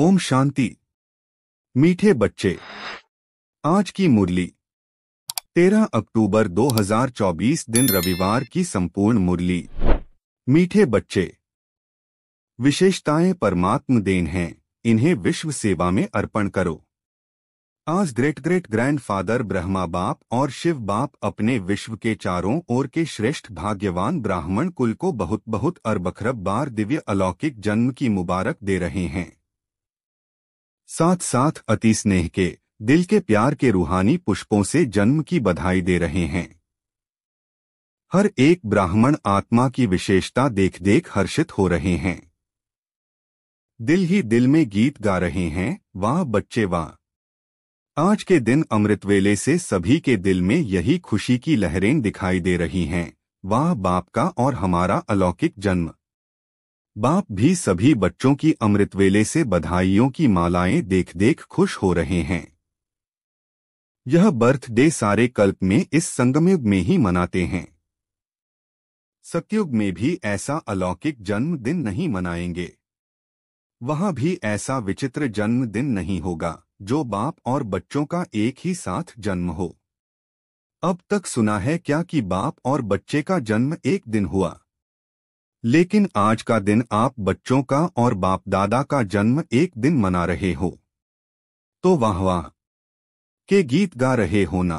ओम शांति मीठे बच्चे आज की मुरली 13 अक्टूबर 2024 दिन रविवार की संपूर्ण मुरली मीठे बच्चे विशेषताएं परमात्म देन हैं इन्हें विश्व सेवा में अर्पण करो आज ग्रेट ग्रेट ग्रैंडफादर ब्रह्मा बाप और शिव बाप अपने विश्व के चारों ओर के श्रेष्ठ भाग्यवान ब्राह्मण कुल को बहुत बहुत अरबखरब बार दिव्य अलौकिक जन्म की मुबारक दे रहे हैं साथ साथ अति स्नेह के दिल के प्यार के रूहानी पुष्पों से जन्म की बधाई दे रहे हैं हर एक ब्राह्मण आत्मा की विशेषता देख देख हर्षित हो रहे हैं दिल ही दिल में गीत गा रहे हैं वाह बच्चे वाह आज के दिन अमृतवेले से सभी के दिल में यही खुशी की लहरें दिखाई दे रही हैं वाह बाप का और हमारा अलौकिक जन्म बाप भी सभी बच्चों की अमृतवेले से बधाइयों की मालाएं देख देख खुश हो रहे हैं यह बर्थडे सारे कल्प में इस संगमयुग में ही मनाते हैं सत्युग में भी ऐसा अलौकिक जन्मदिन नहीं मनाएंगे वहां भी ऐसा विचित्र जन्मदिन नहीं होगा जो बाप और बच्चों का एक ही साथ जन्म हो अब तक सुना है क्या कि बाप और बच्चे का जन्म एक दिन हुआ लेकिन आज का दिन आप बच्चों का और बाप दादा का जन्म एक दिन मना रहे हो तो वाह वाह के गीत गा रहे हो ना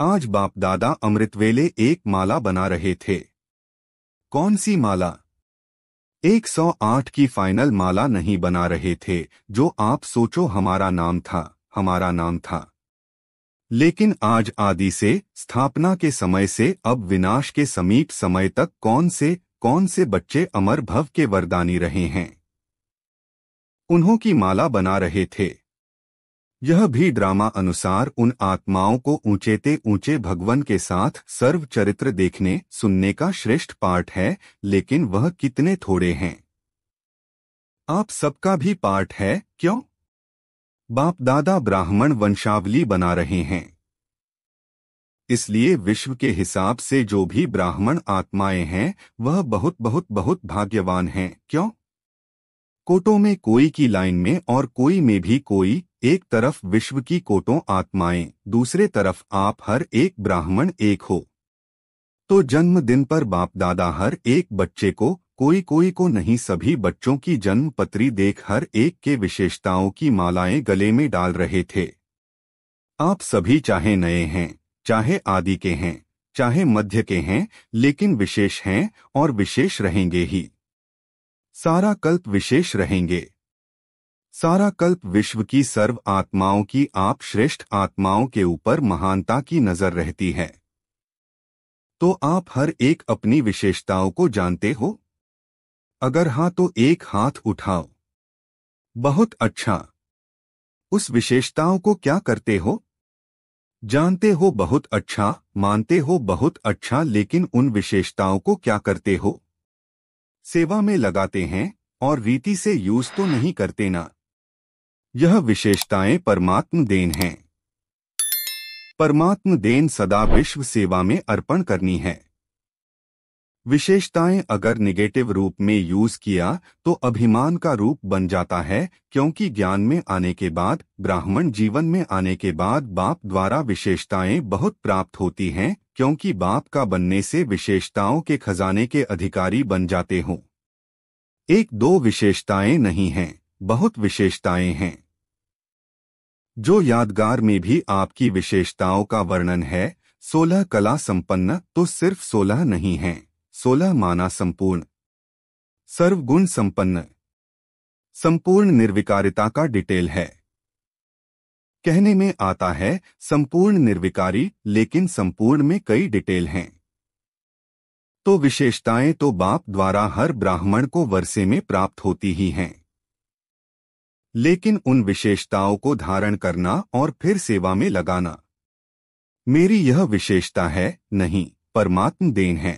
आज बाप दादा अमृतवेले एक माला बना रहे थे कौन सी माला 108 की फाइनल माला नहीं बना रहे थे जो आप सोचो हमारा नाम था हमारा नाम था लेकिन आज आदि से स्थापना के समय से अब विनाश के समीप समय तक कौन से कौन से बच्चे अमर भव के वरदानी रहे हैं उन्हों की माला बना रहे थे यह भी ड्रामा अनुसार उन आत्माओं को ऊंचेते ऊंचे भगवान के साथ सर्व चरित्र देखने सुनने का श्रेष्ठ पाठ है लेकिन वह कितने थोड़े हैं आप सबका भी पाठ है क्यों बाप दादा ब्राह्मण वंशावली बना रहे हैं इसलिए विश्व के हिसाब से जो भी ब्राह्मण आत्माएं हैं वह बहुत बहुत बहुत भाग्यवान हैं क्यों कोटों में कोई की लाइन में और कोई में भी कोई एक तरफ विश्व की कोटों आत्माएं दूसरे तरफ आप हर एक ब्राह्मण एक हो तो जन्म दिन पर बाप दादा हर एक बच्चे को कोई कोई को नहीं सभी बच्चों की जन्म पत्री देख हर एक के विशेषताओं की मालाएं गले में डाल रहे थे आप सभी चाहे नए हैं चाहे आदि के हैं चाहे मध्य के हैं लेकिन विशेष हैं और विशेष रहेंगे ही सारा कल्प विशेष रहेंगे सारा कल्प विश्व की सर्व आत्माओं की आप श्रेष्ठ आत्माओं के ऊपर महानता की नजर रहती है तो आप हर एक अपनी विशेषताओं को जानते हो अगर हाँ तो एक हाथ उठाओ बहुत अच्छा उस विशेषताओं को क्या करते हो जानते हो बहुत अच्छा मानते हो बहुत अच्छा लेकिन उन विशेषताओं को क्या करते हो सेवा में लगाते हैं और रीति से यूज तो नहीं करते ना यह विशेषताएं परमात्म देन हैं परमात्म देन सदा विश्व सेवा में अर्पण करनी है विशेषताएं अगर निगेटिव रूप में यूज किया तो अभिमान का रूप बन जाता है क्योंकि ज्ञान में आने के बाद ब्राह्मण जीवन में आने के बाद बाप द्वारा विशेषताएं बहुत प्राप्त होती हैं क्योंकि बाप का बनने से विशेषताओं के खजाने के अधिकारी बन जाते हों एक दो विशेषताएं नहीं हैं बहुत विशेषताएं हैं जो यादगार में भी आपकी विशेषताओं का वर्णन है सोलह कला संपन्न तो सिर्फ सोलह नहीं हैं सोलह माना संपूर्ण सर्वगुण संपन्न संपूर्ण निर्विकारिता का डिटेल है कहने में आता है संपूर्ण निर्विकारी लेकिन संपूर्ण में कई डिटेल हैं तो विशेषताएं तो बाप द्वारा हर ब्राह्मण को वर्षे में प्राप्त होती ही हैं लेकिन उन विशेषताओं को धारण करना और फिर सेवा में लगाना मेरी यह विशेषता है नहीं परमात्म देन है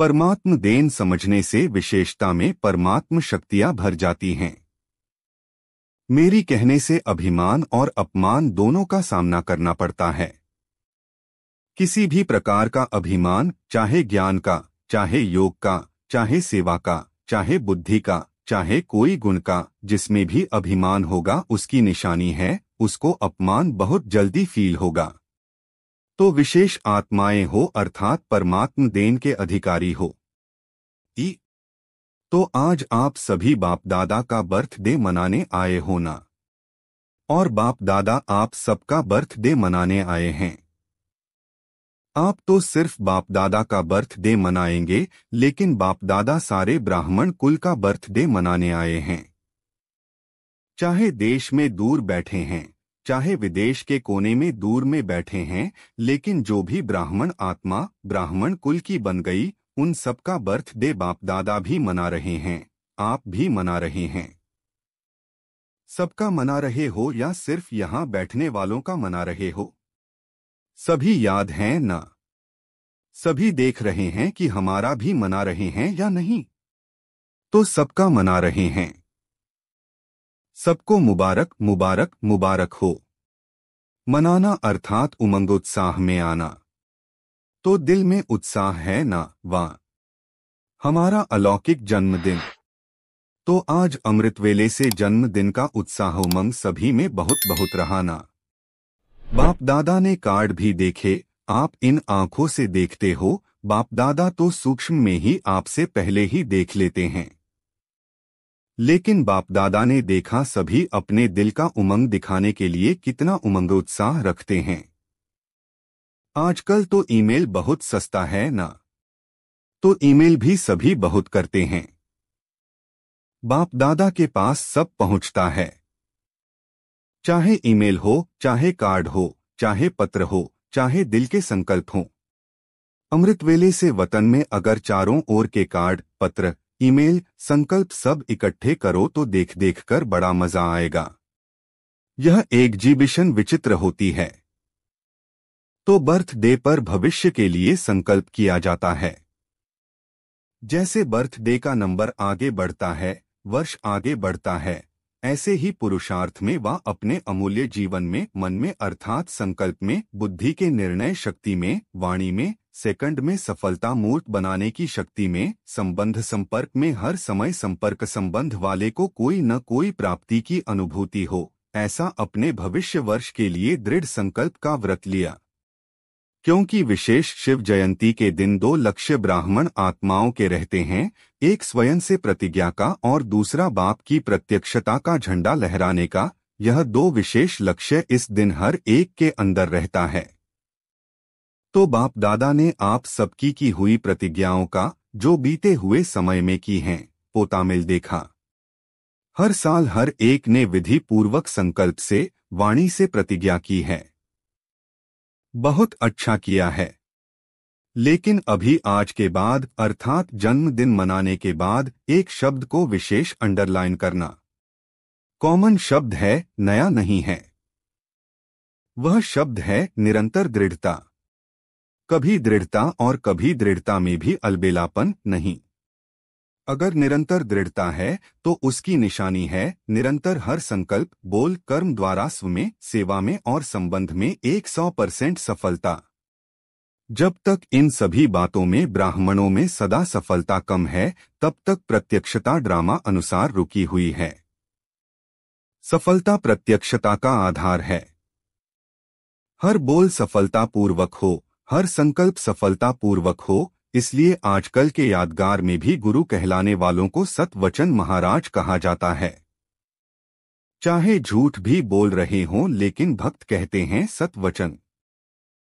परमात्म देन समझने से विशेषता में परमात्म शक्तियां भर जाती हैं मेरी कहने से अभिमान और अपमान दोनों का सामना करना पड़ता है किसी भी प्रकार का अभिमान चाहे ज्ञान का चाहे योग का चाहे सेवा का चाहे बुद्धि का चाहे कोई गुण का जिसमें भी अभिमान होगा उसकी निशानी है उसको अपमान बहुत जल्दी फील होगा तो विशेष आत्माएं हो अर्थात परमात्म देन के अधिकारी हो ई तो आज आप सभी बाप दादा का बर्थडे मनाने आए हो ना और बाप दादा आप सबका बर्थडे मनाने आए हैं आप तो सिर्फ बाप दादा का बर्थडे मनाएंगे लेकिन बाप दादा सारे ब्राह्मण कुल का बर्थडे मनाने आए हैं चाहे देश में दूर बैठे हैं चाहे विदेश के कोने में दूर में बैठे हैं लेकिन जो भी ब्राह्मण आत्मा ब्राह्मण कुल की बन गई उन सबका बर्थडे बाप दादा भी मना रहे हैं आप भी मना रहे हैं सबका मना रहे हो या सिर्फ यहां बैठने वालों का मना रहे हो सभी याद हैं ना सभी देख रहे हैं कि हमारा भी मना रहे हैं या नहीं तो सबका मना रहे हैं सबको मुबारक मुबारक मुबारक हो मनाना अर्थात उमंगोत्साह में आना तो दिल में उत्साह है ना वा हमारा अलौकिक जन्मदिन तो आज अमृत वेले से जन्मदिन का उत्साह उमंग सभी में बहुत बहुत रहा ना बाप दादा ने कार्ड भी देखे आप इन आंखों से देखते हो बाप दादा तो सूक्ष्म में ही आपसे पहले ही देख लेते हैं लेकिन बाप दादा ने देखा सभी अपने दिल का उमंग दिखाने के लिए कितना उमंगोत्साह रखते हैं आजकल तो ईमेल बहुत सस्ता है ना तो ईमेल भी सभी बहुत करते हैं बाप दादा के पास सब पहुंचता है चाहे ईमेल हो चाहे कार्ड हो चाहे पत्र हो चाहे दिल के संकल्प हो अमृतवेले से वतन में अगर चारों ओर के कार्ड पत्र ईमेल संकल्प सब इकट्ठे करो तो देख देख कर बड़ा मजा आएगा यह एग्जीबिशन विचित्र होती है तो बर्थडे पर भविष्य के लिए संकल्प किया जाता है जैसे बर्थडे का नंबर आगे बढ़ता है वर्ष आगे बढ़ता है ऐसे ही पुरुषार्थ में व अपने अमूल्य जीवन में मन में अर्थात संकल्प में बुद्धि के निर्णय शक्ति में वाणी में सेकंड में सफलता मूर्त बनाने की शक्ति में संबंध संपर्क में हर समय संपर्क संबंध वाले को कोई न कोई प्राप्ति की अनुभूति हो ऐसा अपने भविष्य वर्ष के लिए दृढ़ संकल्प का व्रत लिया क्योंकि विशेष शिव जयंती के दिन दो लक्ष्य ब्राह्मण आत्माओं के रहते हैं एक स्वयं से प्रतिज्ञा का और दूसरा बाप की प्रत्यक्षता का झंडा लहराने का यह दो विशेष लक्ष्य इस दिन हर एक के अंदर रहता है तो बाप दादा ने आप सबकी की हुई प्रतिज्ञाओं का जो बीते हुए समय में की हैं पोतामिल देखा हर साल हर एक ने विधि पूर्वक संकल्प से वाणी से प्रतिज्ञा की है बहुत अच्छा किया है लेकिन अभी आज के बाद अर्थात जन्मदिन मनाने के बाद एक शब्द को विशेष अंडरलाइन करना कॉमन शब्द है नया नहीं है वह शब्द है निरंतर दृढ़ता कभी दृढ़ता और कभी दृढ़ता में भी अलबेलापन नहीं अगर निरंतर दृढ़ता है तो उसकी निशानी है निरंतर हर संकल्प बोल कर्म द्वारा स्व में सेवा में और संबंध में 100 परसेंट सफलता जब तक इन सभी बातों में ब्राह्मणों में सदा सफलता कम है तब तक प्रत्यक्षता ड्रामा अनुसार रुकी हुई है सफलता प्रत्यक्षता का आधार है हर बोल सफलता पूर्वक हो हर संकल्प सफलतापूर्वक हो इसलिए आजकल के यादगार में भी गुरु कहलाने वालों को सतवचन महाराज कहा जाता है चाहे झूठ भी बोल रहे हों लेकिन भक्त कहते हैं सतवचन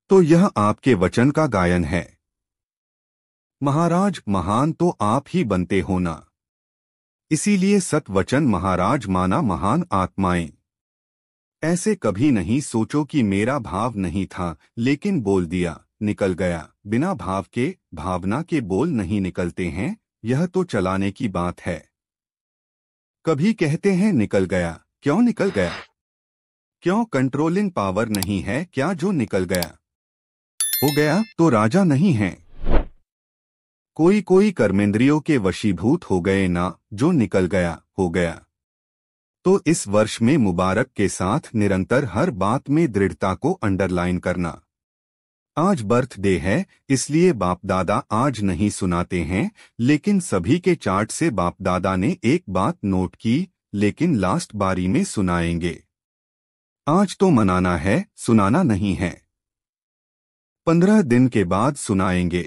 तो यह आपके वचन का गायन है महाराज महान तो आप ही बनते हो ना इसीलिए सतवचन महाराज माना महान आत्माएं ऐसे कभी नहीं सोचो कि मेरा भाव नहीं था लेकिन बोल दिया निकल गया बिना भाव के भावना के बोल नहीं निकलते हैं यह तो चलाने की बात है कभी कहते हैं निकल गया क्यों निकल गया क्यों कंट्रोलिंग पावर नहीं है क्या जो निकल गया हो गया तो राजा नहीं है कोई कोई कर्मेंद्रियों के वशीभूत हो गए ना जो निकल गया हो गया तो इस वर्ष में मुबारक के साथ निरंतर हर बात में दृढ़ता को अंडरलाइन करना आज बर्थडे है इसलिए बाप दादा आज नहीं सुनाते हैं लेकिन सभी के चार्ट से बाप दादा ने एक बात नोट की लेकिन लास्ट बारी में सुनाएंगे आज तो मनाना है सुनाना नहीं है पंद्रह दिन के बाद सुनाएंगे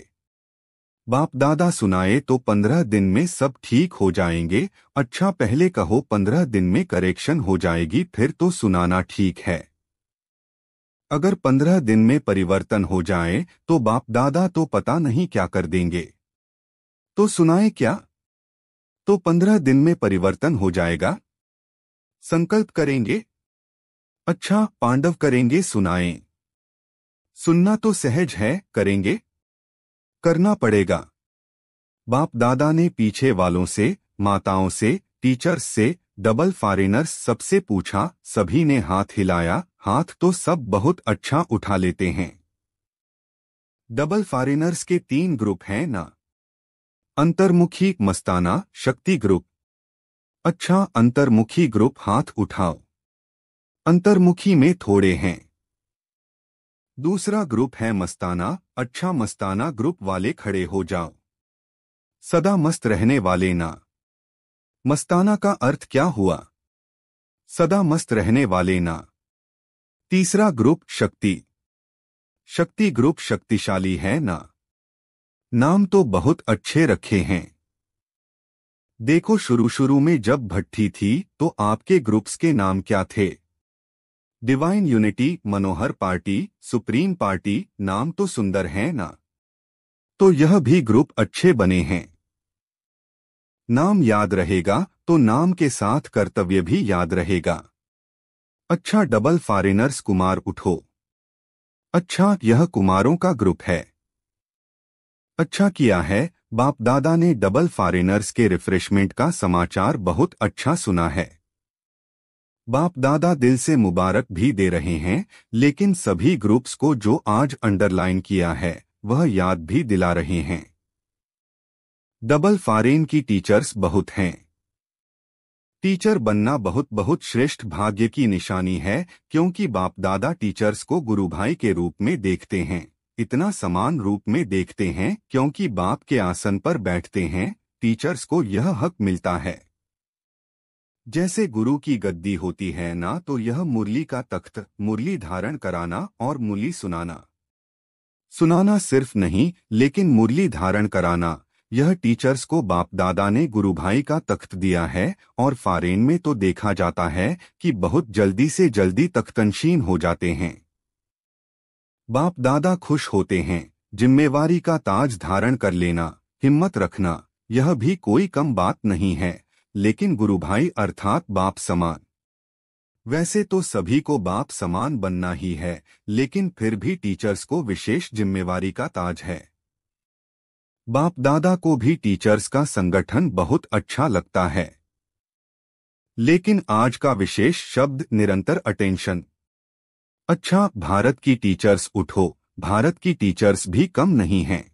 बाप दादा सुनाए तो पंद्रह दिन में सब ठीक हो जाएंगे अच्छा पहले कहो पंद्रह दिन में करेक्शन हो जाएगी फिर तो सुनाना ठीक है अगर पंद्रह दिन में परिवर्तन हो जाए तो बाप दादा तो पता नहीं क्या कर देंगे तो सुनाए क्या तो पंद्रह दिन में परिवर्तन हो जाएगा संकल्प करेंगे अच्छा पांडव करेंगे सुनाए सुनना तो सहज है करेंगे करना पड़ेगा बाप दादा ने पीछे वालों से माताओं से टीचर्स से डबल फॉरेनर्स सबसे पूछा सभी ने हाथ हिलाया हाथ तो सब बहुत अच्छा उठा लेते हैं डबल फॉरेनर्स के तीन ग्रुप हैं ना अंतर्मुखी मस्ताना शक्ति ग्रुप अच्छा अंतर्मुखी ग्रुप हाथ उठाओ अंतर्मुखी में थोड़े हैं दूसरा ग्रुप है मस्ताना अच्छा मस्ताना ग्रुप वाले खड़े हो जाओ सदा मस्त रहने वाले ना मस्ताना का अर्थ क्या हुआ सदा मस्त रहने वाले ना तीसरा ग्रुप शक्ति शक्ति ग्रुप शक्तिशाली है ना नाम तो बहुत अच्छे रखे हैं देखो शुरू शुरू में जब भट्टी थी तो आपके ग्रुप्स के नाम क्या थे Divine Unity Manohar party supreme party नाम तो सुंदर है ना तो यह भी ग्रुप अच्छे बने हैं नाम याद रहेगा तो नाम के साथ कर्तव्य भी याद रहेगा अच्छा डबल फॉरेनर्स कुमार उठो अच्छा यह कुमारों का ग्रुप है अच्छा किया है बाप दादा ने डबल फॉरेनर्स के रिफ्रेशमेंट का समाचार बहुत अच्छा सुना है बाप दादा दिल से मुबारक भी दे रहे हैं लेकिन सभी ग्रुप्स को जो आज अंडरलाइन किया है वह याद भी दिला रहे हैं डबल फॉरेन की टीचर्स बहुत हैं टीचर बनना बहुत बहुत श्रेष्ठ भाग्य की निशानी है क्योंकि बाप दादा टीचर्स को गुरु भाई के रूप में देखते हैं इतना समान रूप में देखते हैं क्योंकि बाप के आसन पर बैठते हैं टीचर्स को यह हक मिलता है जैसे गुरु की गद्दी होती है ना तो यह मुरली का तख्त मुरली धारण कराना और मुरली सुनाना सुनाना सिर्फ नहीं लेकिन मुरली धारण कराना यह टीचर्स को बाप दादा ने गुरु भाई का तख्त दिया है और फारेन में तो देखा जाता है कि बहुत जल्दी से जल्दी तख्तनशीन हो जाते हैं बाप दादा खुश होते हैं जिम्मेवारी का ताज धारण कर लेना हिम्मत रखना यह भी कोई कम बात नहीं है लेकिन गुरु भाई अर्थात बाप समान वैसे तो सभी को बाप समान बनना ही है लेकिन फिर भी टीचर्स को विशेष जिम्मेवारी का ताज है बाप दादा को भी टीचर्स का संगठन बहुत अच्छा लगता है लेकिन आज का विशेष शब्द निरंतर अटेंशन अच्छा भारत की टीचर्स उठो भारत की टीचर्स भी कम नहीं हैं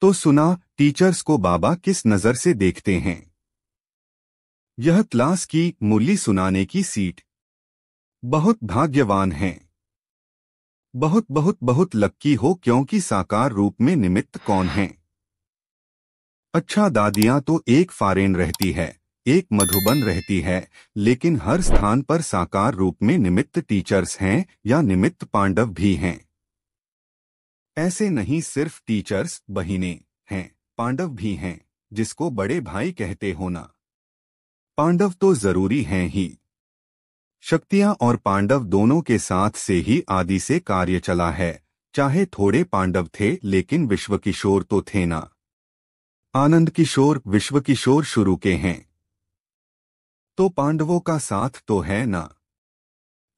तो सुना टीचर्स को बाबा किस नज़र से देखते हैं यह क्लास की मूल्य सुनाने की सीट बहुत भाग्यवान हैं बहुत बहुत बहुत लक्की हो क्योंकि साकार रूप में निमित्त कौन है अच्छा दादियां तो एक फारेन रहती है एक मधुबन रहती है लेकिन हर स्थान पर साकार रूप में निमित्त टीचर्स हैं या निमित्त पांडव भी हैं ऐसे नहीं सिर्फ टीचर्स बहिने हैं पांडव भी हैं जिसको बड़े भाई कहते हो ना पांडव तो जरूरी हैं ही शक्तियां और पांडव दोनों के साथ से ही आदि से कार्य चला है चाहे थोड़े पांडव थे लेकिन विश्व किशोर तो थे ना आनंद किशोर विश्व किशोर शुरू के हैं तो पांडवों का साथ तो है ना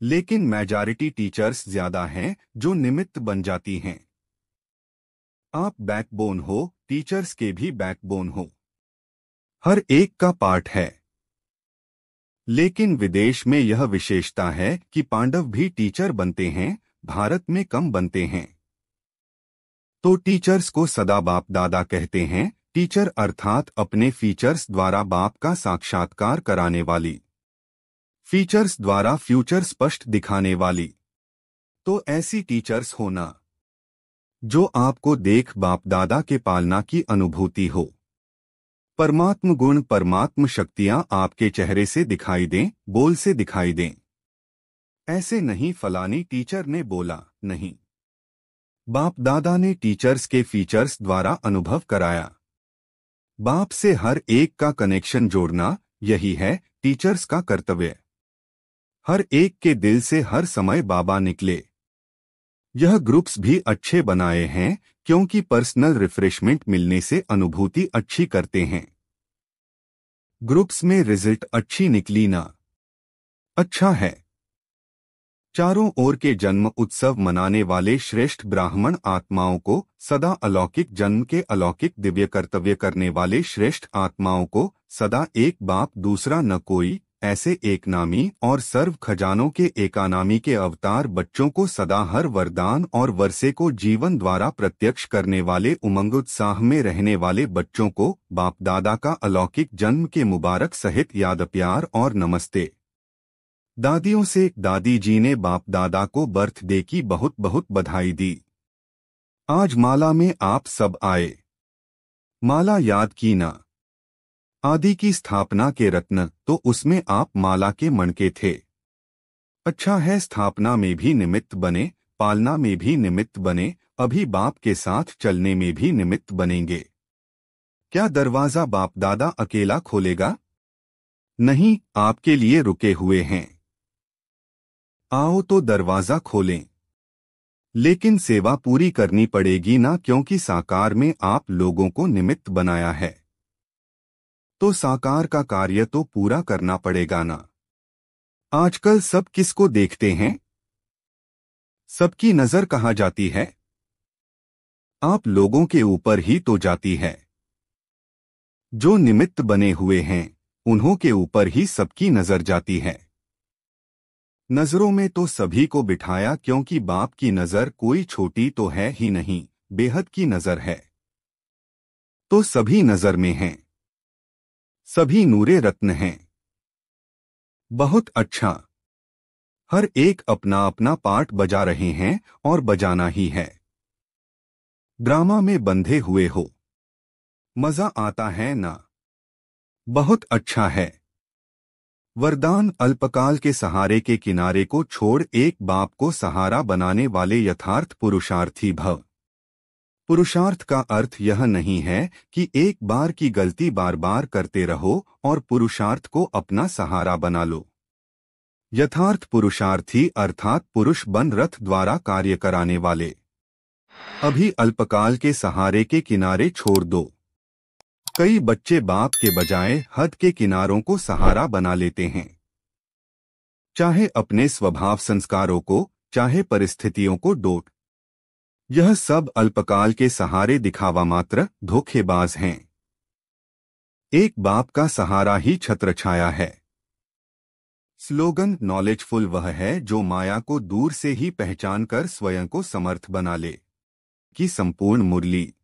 लेकिन मेजॉरिटी टीचर्स ज्यादा हैं जो निमित्त बन जाती हैं आप बैकबोन हो टीचर्स के भी बैकबोन हो हर एक का पार्ट है लेकिन विदेश में यह विशेषता है कि पांडव भी टीचर बनते हैं भारत में कम बनते हैं तो टीचर्स को सदा बाप दादा कहते हैं टीचर अर्थात अपने फीचर्स द्वारा बाप का साक्षात्कार कराने वाली फीचर्स द्वारा फ्यूचर स्पष्ट दिखाने वाली तो ऐसी टीचर्स होना जो आपको देख बाप दादा के पालना की अनुभूति हो परमात्म गुण परमात्म शक्तियां आपके चेहरे से दिखाई दें बोल से दिखाई दें ऐसे नहीं फलानी टीचर ने बोला नहीं बाप दादा ने टीचर्स के फीचर्स द्वारा अनुभव कराया बाप से हर एक का कनेक्शन जोड़ना यही है टीचर्स का कर्तव्य हर एक के दिल से हर समय बाबा निकले यह ग्रुप्स भी अच्छे बनाए हैं क्योंकि पर्सनल रिफ्रेशमेंट मिलने से अनुभूति अच्छी करते हैं ग्रुप्स में रिजल्ट अच्छी निकली ना अच्छा है चारों ओर के जन्म उत्सव मनाने वाले श्रेष्ठ ब्राह्मण आत्माओं को सदा अलौकिक जन्म के अलौकिक दिव्य कर्तव्य करने वाले श्रेष्ठ आत्माओं को सदा एक बाप दूसरा न कोई ऐसे एकनामी और सर्व खजानों के एकानामी के अवतार बच्चों को सदा हर वरदान और वर्षे को जीवन द्वारा प्रत्यक्ष करने वाले उमंगोत्साह में रहने वाले बच्चों को बाप दादा का अलौकिक जन्म के मुबारक सहित याद प्यार और नमस्ते दादियों से दादी जी ने बाप दादा को बर्थडे की बहुत बहुत बधाई दी आज माला में आप सब आए माला याद की ना आदि की स्थापना के रत्न तो उसमें आप माला के मणके थे अच्छा है स्थापना में भी निमित्त बने पालना में भी निमित्त बने अभी बाप के साथ चलने में भी निमित्त बनेंगे क्या दरवाज़ा बाप दादा अकेला खोलेगा नहीं आपके लिए रुके हुए हैं आओ तो दरवाज़ा खोलें लेकिन सेवा पूरी करनी पड़ेगी ना क्योंकि साकार में आप लोगों को निमित्त बनाया है तो साकार का कार्य तो पूरा करना पड़ेगा ना आजकल सब किसको देखते हैं सबकी नजर कहां जाती है आप लोगों के ऊपर ही तो जाती है जो निमित्त बने हुए हैं उन्हों के ऊपर ही सबकी नजर जाती है नजरों में तो सभी को बिठाया क्योंकि बाप की नजर कोई छोटी तो है ही नहीं बेहद की नजर है तो सभी नजर में हैं सभी नूरे रत्न हैं बहुत अच्छा हर एक अपना अपना पार्ट बजा रहे हैं और बजाना ही है ड्रामा में बंधे हुए हो मजा आता है ना बहुत अच्छा है वरदान अल्पकाल के सहारे के किनारे को छोड़ एक बाप को सहारा बनाने वाले यथार्थ पुरुषार्थी भव पुरुषार्थ का अर्थ यह नहीं है कि एक बार की गलती बार बार करते रहो और पुरुषार्थ को अपना सहारा बना लो यथार्थ पुरुषार्थी अर्थात पुरुष बन रथ द्वारा कार्य कराने वाले अभी अल्पकाल के सहारे के किनारे छोड़ दो कई बच्चे बाप के बजाय हद के किनारों को सहारा बना लेते हैं चाहे अपने स्वभाव संस्कारों को चाहे परिस्थितियों को डोट यह सब अल्पकाल के सहारे दिखावा मात्र धोखेबाज हैं एक बाप का सहारा ही छत्र छाया है स्लोगन नॉलेजफुल वह है जो माया को दूर से ही पहचान कर स्वयं को समर्थ बना ले की संपूर्ण मुरली